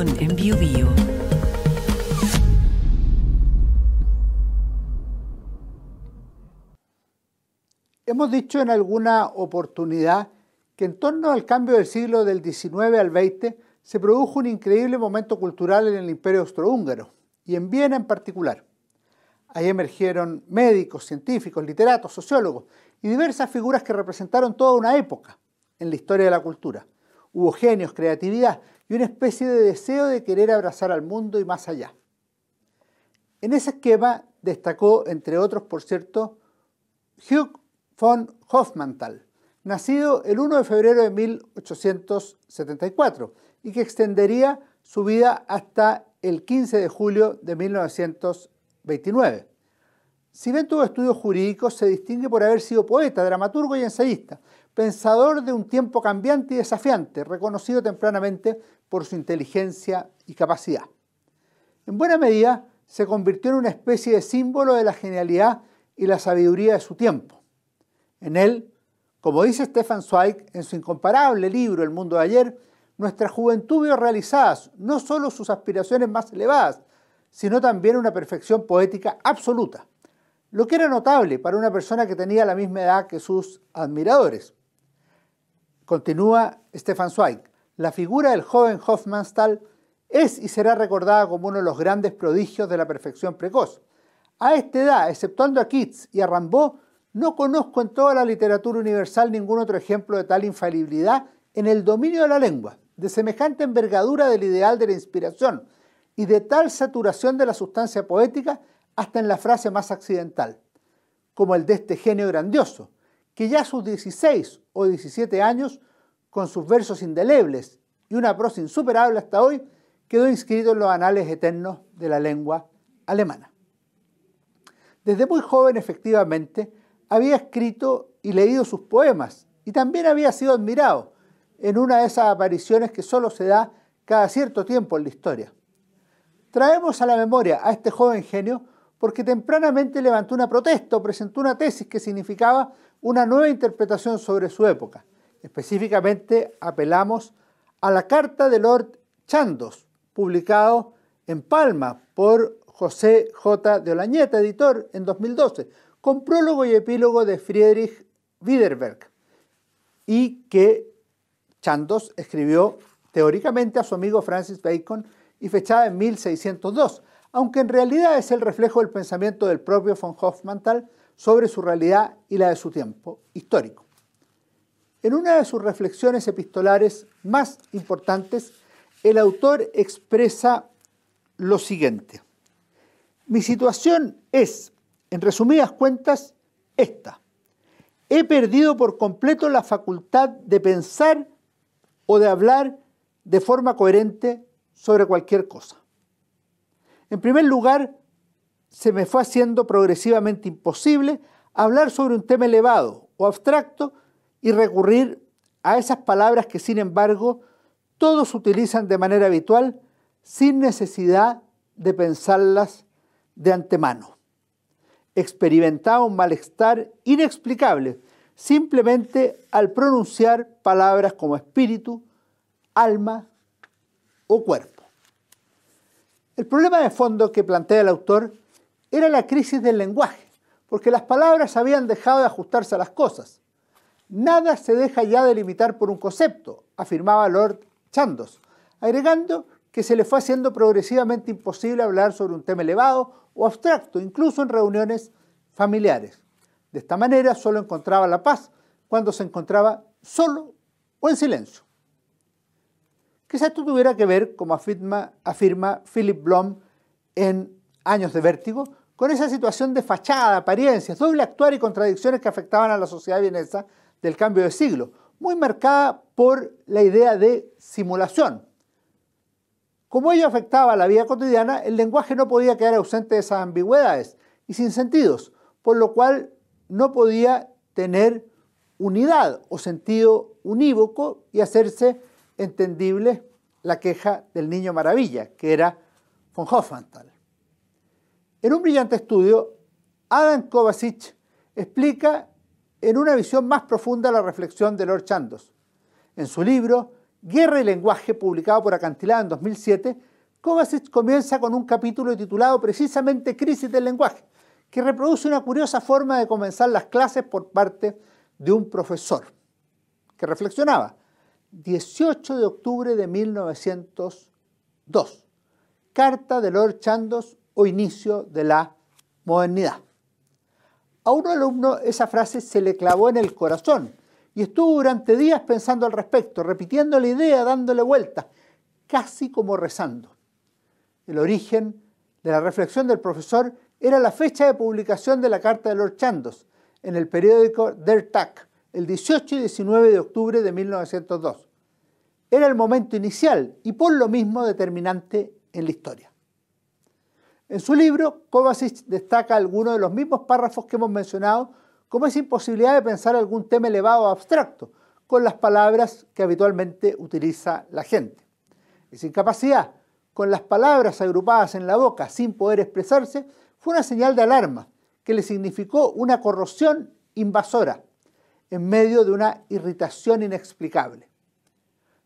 en Hemos dicho en alguna oportunidad que en torno al cambio del siglo del XIX al XX se produjo un increíble momento cultural en el imperio austrohúngaro y en Viena en particular. Ahí emergieron médicos, científicos, literatos, sociólogos y diversas figuras que representaron toda una época en la historia de la cultura. Hubo genios, creatividad y una especie de deseo de querer abrazar al mundo y más allá. En ese esquema destacó, entre otros, por cierto, Hugh von Hofmannsthal, nacido el 1 de febrero de 1874 y que extendería su vida hasta el 15 de julio de 1929. Si bien tuvo estudios jurídicos, se distingue por haber sido poeta, dramaturgo y ensayista, pensador de un tiempo cambiante y desafiante, reconocido tempranamente por su inteligencia y capacidad. En buena medida, se convirtió en una especie de símbolo de la genialidad y la sabiduría de su tiempo. En él, como dice Stefan Zweig en su incomparable libro El mundo de ayer, nuestra juventud vio realizadas no solo sus aspiraciones más elevadas, sino también una perfección poética absoluta lo que era notable para una persona que tenía la misma edad que sus admiradores. Continúa Stefan Zweig, la figura del joven Hofmannsthal es y será recordada como uno de los grandes prodigios de la perfección precoz. A esta edad, exceptuando a Keats y a Rambaud, no conozco en toda la literatura universal ningún otro ejemplo de tal infalibilidad en el dominio de la lengua, de semejante envergadura del ideal de la inspiración y de tal saturación de la sustancia poética hasta en la frase más accidental, como el de este genio grandioso, que ya a sus 16 o 17 años, con sus versos indelebles y una prosa insuperable hasta hoy, quedó inscrito en los anales eternos de la lengua alemana. Desde muy joven, efectivamente, había escrito y leído sus poemas y también había sido admirado en una de esas apariciones que solo se da cada cierto tiempo en la historia. Traemos a la memoria a este joven genio porque tempranamente levantó una protesta o presentó una tesis que significaba una nueva interpretación sobre su época. Específicamente apelamos a la carta de Lord Chandos, publicado en Palma por José J. de Olañeta, editor, en 2012, con prólogo y epílogo de Friedrich Widerberg, y que Chandos escribió teóricamente a su amigo Francis Bacon y fechada en 1602 aunque en realidad es el reflejo del pensamiento del propio von Hofmannsthal sobre su realidad y la de su tiempo histórico. En una de sus reflexiones epistolares más importantes, el autor expresa lo siguiente. Mi situación es, en resumidas cuentas, esta. He perdido por completo la facultad de pensar o de hablar de forma coherente sobre cualquier cosa. En primer lugar, se me fue haciendo progresivamente imposible hablar sobre un tema elevado o abstracto y recurrir a esas palabras que, sin embargo, todos utilizan de manera habitual sin necesidad de pensarlas de antemano. Experimentaba un malestar inexplicable simplemente al pronunciar palabras como espíritu, alma o cuerpo. El problema de fondo que plantea el autor era la crisis del lenguaje, porque las palabras habían dejado de ajustarse a las cosas. Nada se deja ya delimitar por un concepto, afirmaba Lord Chandos, agregando que se le fue haciendo progresivamente imposible hablar sobre un tema elevado o abstracto, incluso en reuniones familiares. De esta manera solo encontraba la paz cuando se encontraba solo o en silencio. Quizá esto tuviera que ver, como afirma, Philip Blom en Años de Vértigo, con esa situación de fachada, apariencias, doble actuar y contradicciones que afectaban a la sociedad vienesa del cambio de siglo, muy marcada por la idea de simulación. Como ello afectaba a la vida cotidiana, el lenguaje no podía quedar ausente de esas ambigüedades y sin sentidos, por lo cual no podía tener unidad o sentido unívoco y hacerse entendible la queja del niño maravilla, que era von Hofmannsthal. En un brillante estudio, Adam Kovacic explica en una visión más profunda la reflexión de Lord Chandos. En su libro Guerra y Lenguaje, publicado por Acantilada en 2007, Kovacic comienza con un capítulo titulado precisamente Crisis del lenguaje, que reproduce una curiosa forma de comenzar las clases por parte de un profesor, que reflexionaba, 18 de octubre de 1902. Carta de Lord Chandos o inicio de la modernidad. A un alumno esa frase se le clavó en el corazón y estuvo durante días pensando al respecto, repitiendo la idea, dándole vuelta, casi como rezando. El origen de la reflexión del profesor era la fecha de publicación de la carta de Lord Chandos en el periódico Der Tag, el 18 y 19 de octubre de 1902. Era el momento inicial y por lo mismo determinante en la historia. En su libro, Kovacic destaca algunos de los mismos párrafos que hemos mencionado como esa imposibilidad de pensar algún tema elevado o abstracto con las palabras que habitualmente utiliza la gente. Esa incapacidad, con las palabras agrupadas en la boca sin poder expresarse, fue una señal de alarma que le significó una corrosión invasora en medio de una irritación inexplicable.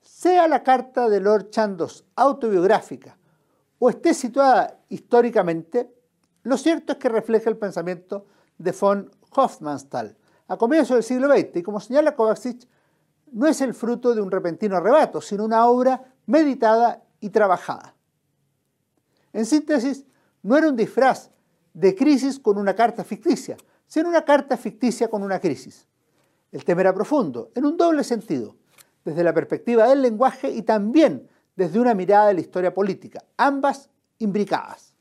Sea la carta de Lord Chandos autobiográfica o esté situada históricamente, lo cierto es que refleja el pensamiento de von Hofmannsthal a comienzos del siglo XX y como señala Kovacic, no es el fruto de un repentino arrebato, sino una obra meditada y trabajada. En síntesis, no era un disfraz de crisis con una carta ficticia, sino una carta ficticia con una crisis. El tema era profundo, en un doble sentido, desde la perspectiva del lenguaje y también desde una mirada de la historia política, ambas imbricadas.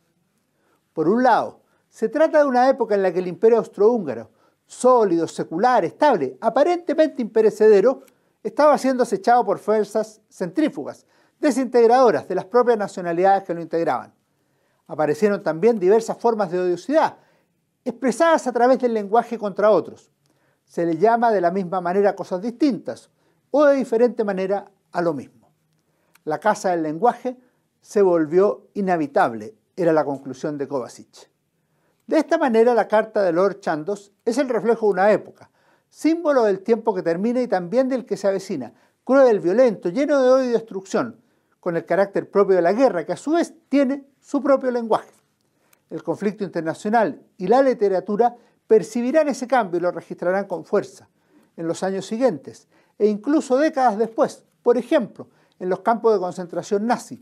Por un lado, se trata de una época en la que el imperio austrohúngaro, sólido, secular, estable, aparentemente imperecedero, estaba siendo acechado por fuerzas centrífugas, desintegradoras de las propias nacionalidades que lo integraban. Aparecieron también diversas formas de odiosidad, expresadas a través del lenguaje contra otros, se le llama de la misma manera cosas distintas o de diferente manera a lo mismo. La casa del lenguaje se volvió inhabitable, era la conclusión de Kovacic. De esta manera la carta de Lord Chandos es el reflejo de una época, símbolo del tiempo que termina y también del que se avecina, cruel, violento, lleno de odio y destrucción, con el carácter propio de la guerra, que a su vez tiene su propio lenguaje. El conflicto internacional y la literatura percibirán ese cambio y lo registrarán con fuerza en los años siguientes e incluso décadas después, por ejemplo, en los campos de concentración nazi,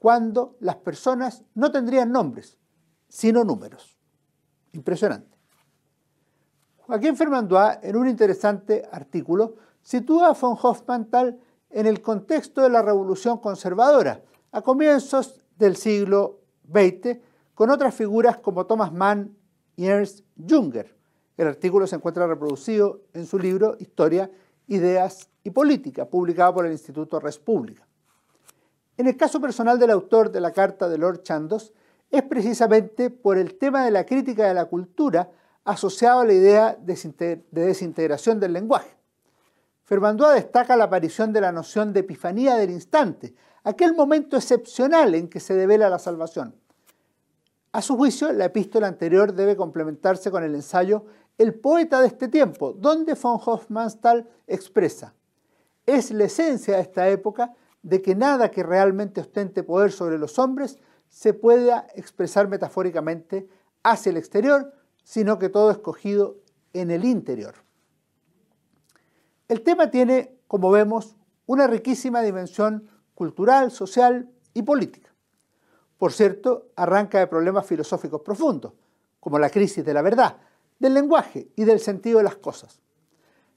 cuando las personas no tendrían nombres, sino números. Impresionante. Joaquín Fermandois, en un interesante artículo, sitúa a von Hofmann en el contexto de la revolución conservadora, a comienzos del siglo XX, con otras figuras como Thomas Mann Ernst Junger. El artículo se encuentra reproducido en su libro Historia, Ideas y Política, publicado por el Instituto República. En el caso personal del autor de la carta de Lord Chandos, es precisamente por el tema de la crítica de la cultura asociado a la idea de desintegración del lenguaje. Fernandoa destaca la aparición de la noción de epifanía del instante, aquel momento excepcional en que se devela la salvación. A su juicio, la epístola anterior debe complementarse con el ensayo El poeta de este tiempo, donde von Hofmannsthal expresa, es la esencia de esta época de que nada que realmente ostente poder sobre los hombres se pueda expresar metafóricamente hacia el exterior, sino que todo es cogido en el interior. El tema tiene, como vemos, una riquísima dimensión cultural, social y política. Por cierto, arranca de problemas filosóficos profundos, como la crisis de la verdad, del lenguaje y del sentido de las cosas.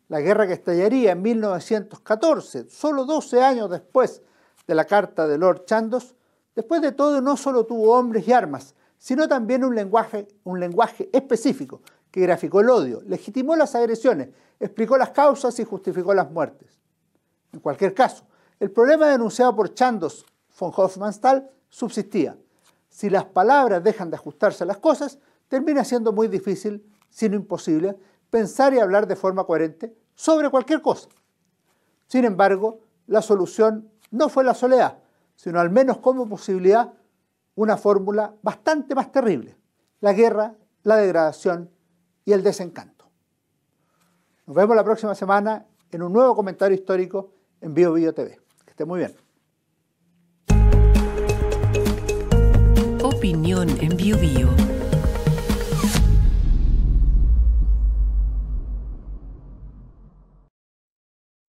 La guerra que estallaría en 1914, solo 12 años después de la carta de Lord Chandos, después de todo no solo tuvo hombres y armas, sino también un lenguaje, un lenguaje específico que graficó el odio, legitimó las agresiones, explicó las causas y justificó las muertes. En cualquier caso, el problema denunciado por Chandos von Hofmannsthal subsistía. Si las palabras dejan de ajustarse a las cosas, termina siendo muy difícil, sino imposible, pensar y hablar de forma coherente sobre cualquier cosa. Sin embargo, la solución no fue la soledad, sino al menos como posibilidad una fórmula bastante más terrible, la guerra, la degradación y el desencanto. Nos vemos la próxima semana en un nuevo comentario histórico en BioBioTV. TV. Que esté muy bien. opinión en BioBio.